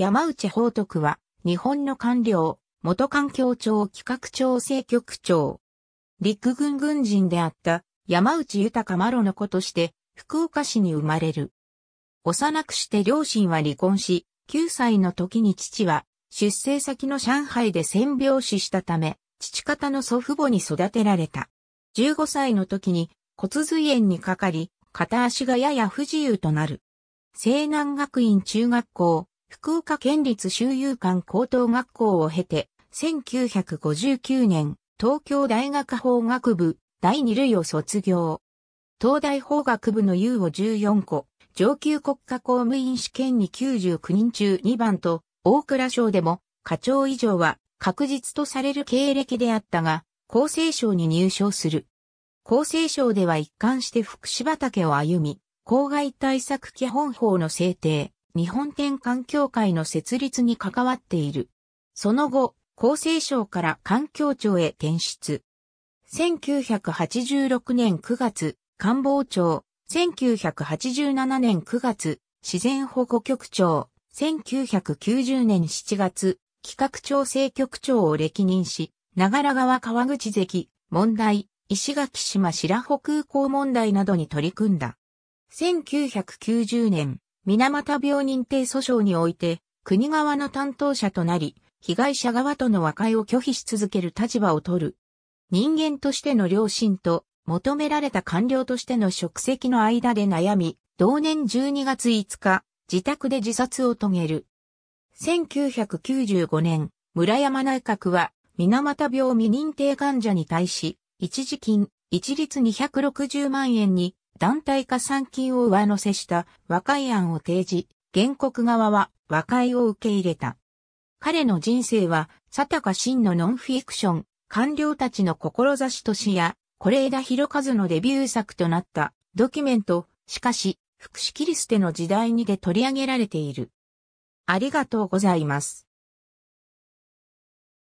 山内宝徳は、日本の官僚、元環境庁企画調整局長。陸軍軍人であった山内豊麻呂の子として、福岡市に生まれる。幼くして両親は離婚し、9歳の時に父は、出生先の上海で戦病死したため、父方の祖父母に育てられた。15歳の時に骨髄炎にかかり、片足がやや不自由となる。西南学院中学校、福岡県立修遊館高等学校を経て、1959年、東京大学法学部第二類を卒業。東大法学部の U を14個、上級国家公務員試験に99人中2番と、大蔵省でも課長以上は確実とされる経歴であったが、厚生省に入省する。厚生省では一貫して福祉畑を歩み、公害対策基本法の制定、日本展環境会の設立に関わっている。その後、厚生省から環境庁へ転出。1986年9月、官房長。1987年9月、自然保護局長、1990年7月、企画調整局長を歴任し、長良川川口関、問題、石垣島白穂空港問題などに取り組んだ。1990年、水俣病認定訴訟において、国側の担当者となり、被害者側との和解を拒否し続ける立場を取る。人間としての良心と、求められた官僚としての職責の間で悩み、同年12月5日、自宅で自殺を遂げる。1995年、村山内閣は、水俣病未認定患者に対し、一時金、一律260万円に、団体加算金を上乗せした和解案を提示、原告側は和解を受け入れた。彼の人生は、佐高真のノンフィクション、官僚たちの志としや、是枝裕和のデビュー作となったドキュメント、しかし、福祉キリステの時代にで取り上げられている。ありがとうございます。